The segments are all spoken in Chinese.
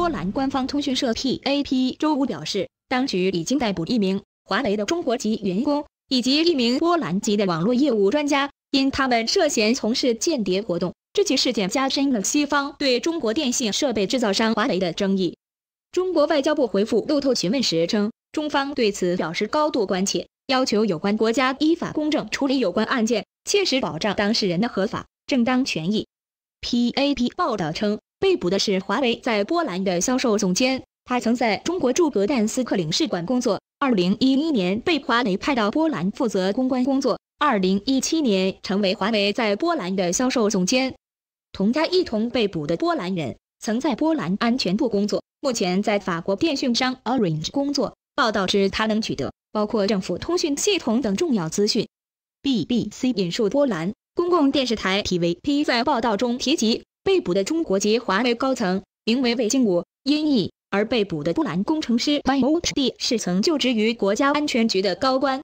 波兰官方通讯社 TAP 周五表示，当局已经逮捕一名华为的中国籍员工以及一名波兰籍的网络业务专家，因他们涉嫌从事间谍活动。这起事件加深了西方对中国电信设备制造商华为的争议。中国外交部回复路透询问时称，中方对此表示高度关切，要求有关国家依法公正处理有关案件，切实保障当事人的合法正当权益。PAP 报道称，被捕的是华为在波兰的销售总监，他曾在中国驻格但斯克领事馆工作，二零一一年被华为派到波兰负责公关工作，二零一七年成为华为在波兰的销售总监。同他一同被捕的波兰人，曾在波兰安全部工作，目前在法国电讯商 Orange 工作。报道指他能取得包括政府通讯系统等重要资讯。BBC 引述波兰。公共电视台 TVP 在报道中提及，被捕的中国籍华为高层名为魏星武，音译），而被捕的波兰工程师 b i ł k 是曾就职于国家安全局的高官。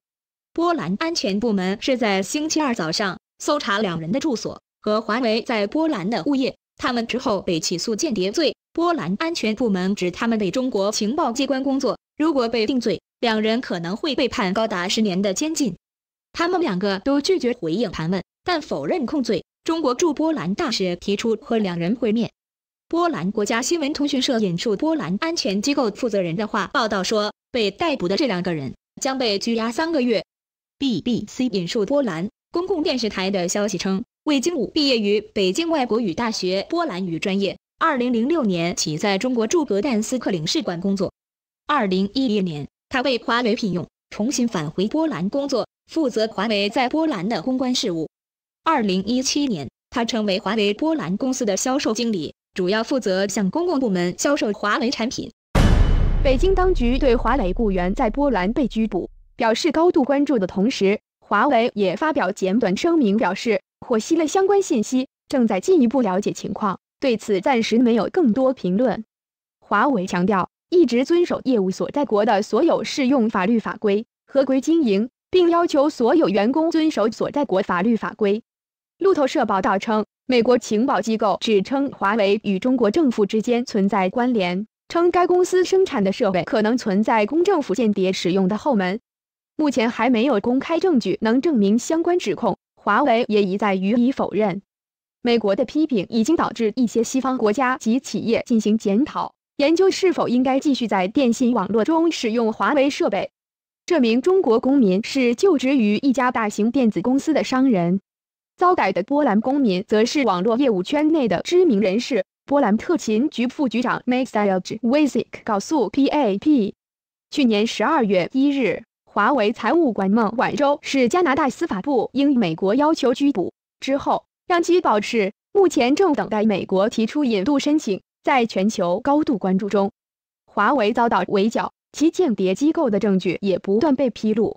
波兰安全部门是在星期二早上搜查两人的住所和华为在波兰的物业，他们之后被起诉间谍罪。波兰安全部门指他们为中国情报机关工作，如果被定罪，两人可能会被判高达十年的监禁。他们两个都拒绝回应盘问。但否认控罪。中国驻波兰大使提出和两人会面。波兰国家新闻通讯社引述波兰安全机构负责人的话报道说，被逮捕的这两个人将被拘押三个月。BBC 引述波兰公共电视台的消息称，魏京武毕业于北京外国语大学波兰语专业，二零零六年起在中国驻格但斯克领事馆工作。二零一一年，他被华为聘用，重新返回波兰工作，负责华为在波兰的公关事务。二零一七年，他成为华为波兰公司的销售经理，主要负责向公共部门销售华为产品。北京当局对华为雇员在波兰被拘捕表示高度关注的同时，华为也发表简短声明，表示获悉了相关信息，正在进一步了解情况，对此暂时没有更多评论。华为强调，一直遵守业务所在国的所有适用法律法规，合规经营，并要求所有员工遵守所在国法律法规。路透社报道称，美国情报机构指称华为与中国政府之间存在关联，称该公司生产的设备可能存在供政府间谍使用的后门。目前还没有公开证据能证明相关指控，华为也一再予以否认。美国的批评已经导致一些西方国家及企业进行检讨，研究是否应该继续在电信网络中使用华为设备。这名中国公民是就职于一家大型电子公司的商人。遭逮的波兰公民则是网络业务圈内的知名人士。波兰特勤局副局长 m a x s i l j Wisik 告诉 PAP，去年十二月一日，华为财务官孟晚舟是加拿大司法部应美国要求拘捕之后，让其保释，目前正等待美国提出引渡申请。在全球高度关注中，华为遭到围剿，其间谍机构的证据也不断被披露。